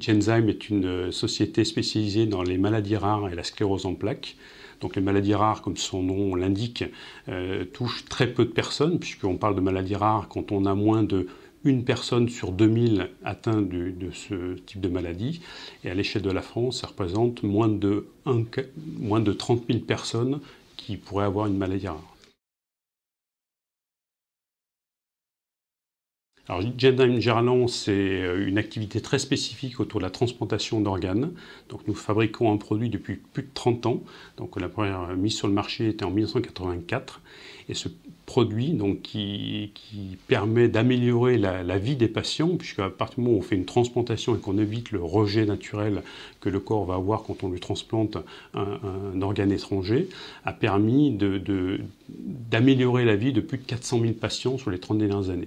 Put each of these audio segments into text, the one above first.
Genzyme est une euh, société spécialisée dans les maladies rares et la sclérose en plaques. Donc les maladies rares, comme son nom l'indique, euh, touchent très peu de personnes, puisqu'on parle de maladies rares quand on a moins de une personne sur 2000 atteintes de, de ce type de maladie. Et à l'échelle de la France, ça représente moins de, moins de 30 000 personnes qui pourraient avoir une maladie rare. Alors, Gerland, c'est euh, une activité très spécifique autour de la transplantation d'organes. Donc, nous fabriquons un produit depuis plus de 30 ans. Donc, la première euh, mise sur le marché était en 1984. Et ce produit, donc, qui, permet d'améliorer la, vie des patients, à partir du moment où on fait une transplantation et qu'on évite le rejet naturel que le corps va avoir quand on lui transplante un, organe étranger, a permis d'améliorer la vie de plus de 400 000 patients sur les 30 dernières années.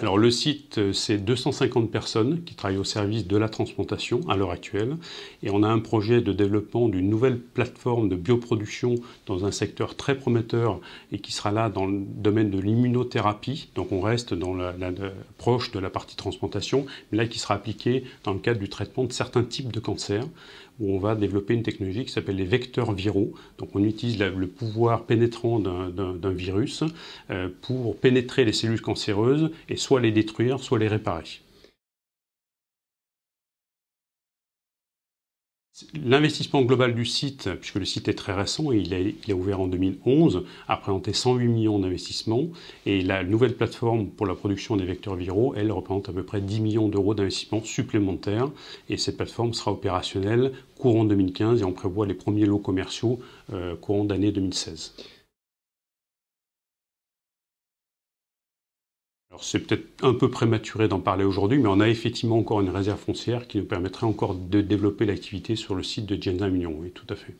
Alors le site, euh, c'est 250 personnes qui travaillent au service de la transplantation à l'heure actuelle. Et on a un projet de développement d'une nouvelle plateforme de bioproduction dans un secteur très prometteur et qui sera là dans le domaine de l'immunothérapie. Donc on reste dans la, proche de la partie transplantation, mais là qui sera appliquée dans le cadre du traitement de certains types de cancers où on va développer une technologie qui s'appelle les vecteurs viraux. Donc on utilise le pouvoir pénétrant d'un virus euh, pour pénétrer les cellules cancéreuses et soit les détruire, soit les réparer. L'investissement global du site, puisque le site est très récent, et il a ouvert en 2011, a présenté 108 millions d'investissements et la nouvelle plateforme pour la production des vecteurs viraux, elle représente à peu près 10 millions d'euros d'investissements supplémentaires et cette plateforme sera opérationnelle courant 2015 et on prévoit les premiers lots commerciaux euh, courant d'année 2016. Alors c'est peut-être un peu prématuré d'en parler aujourd'hui, mais on a effectivement encore une réserve foncière qui nous permettrait encore de développer l'activité sur le site de Genza Union, oui, tout à fait.